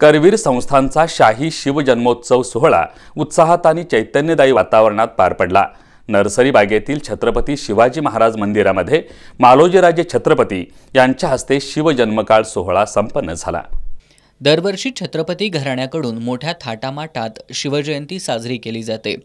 करवीर संस्थांचा शाही शिवजन्मोत्सव सोहळा उत्साहात आणि चैतन्यदायी वातावरणात पार पडला नर्सरी बागेतील छत्रपती शिवाजी महाराज मंदिरामध्ये मालोजीराजे छत्रपती यांच्या हस्ते शिवजन्मकाळ सोहळा संपन्न झाला दरवर्षी छत्रपती घराण्याकडून मोठ्या थाटामाटात शिवजयंती साजरी केली जाते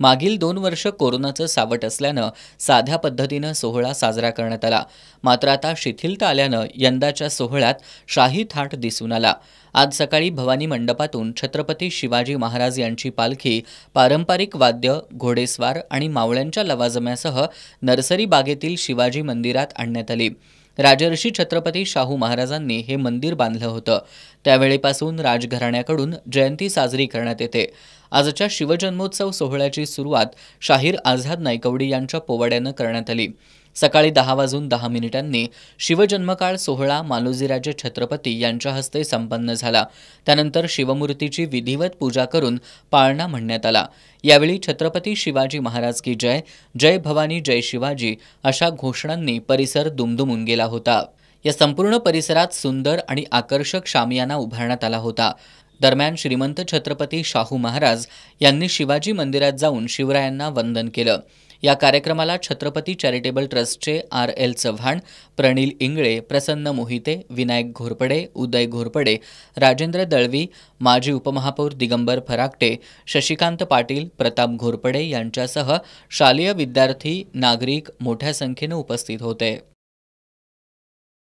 मागील दोन वर्ष कोरोनाचं सावट असल्यानं साध्या पद्धतीनं सोहळा साजरा करण्यात आला मात्र आता शिथिलता आल्यानं यंदाच्या सोहळ्यात शाही थाट दिसून आला आज सकाळी भवानी मंडपातून छत्रपती शिवाजी महाराज यांची पालखी पारंपरिक वाद्य घोडेस्वार आणि मावळ्यांच्या लवाजम्यासह नर्सरी बागेतील शिवाजी मंदिरात आणण्यात आली राजर्षी छत्रपती शाहू महाराजांनी हे मंदिर बांधलं होतं त्यावेळेपासून राजघराण्याकडून जयंती साजरी करण्यात येते आजच्या शिवजन्मोत्सव सोहळ्याची सुरुवात शाहीर आझाद नायकवडी यांच्या पोवाड्यानं करण्यात आली सकाळी दहा वाजून दहा मिनिटांनी शिवजन्मकाळ सोहळा मालोजीराजे छत्रपती यांच्या हस्ते संपन्न झाला त्यानंतर शिवमूर्तीची विधिवत पूजा करून पाळणा म्हणण्यात आला यावेळी छत्रपती शिवाजी महाराज की जय जय भवानी जय शिवाजी अशा घोषणांनी परिसर दुमदुमून गेला होता या संपूर्ण परिसरात सुंदर आणि आकर्षक शामियाना उभारण्यात आला होता दरम्यान श्रीमंत छत्रपती शाहू महाराज यांनी शिवाजी मंदिरात जाऊन शिवरायांना वंदन केलं या कार्यक्रमाला छत्रपती चॅरिटेबल ट्रस्टचे आर एल चव्हाण प्रणील इंगळे प्रसन्न मोहिते विनायक घोरपडे उदय घोरपडे राजेंद्र दळवी माजी उपमहापौर दिगंबर फराकटे शशिकांत पाटील प्रताप घोरपडे यांच्यासह शालेय विद्यार्थी नागरिक मोठ्या संख्येनं उपस्थित होते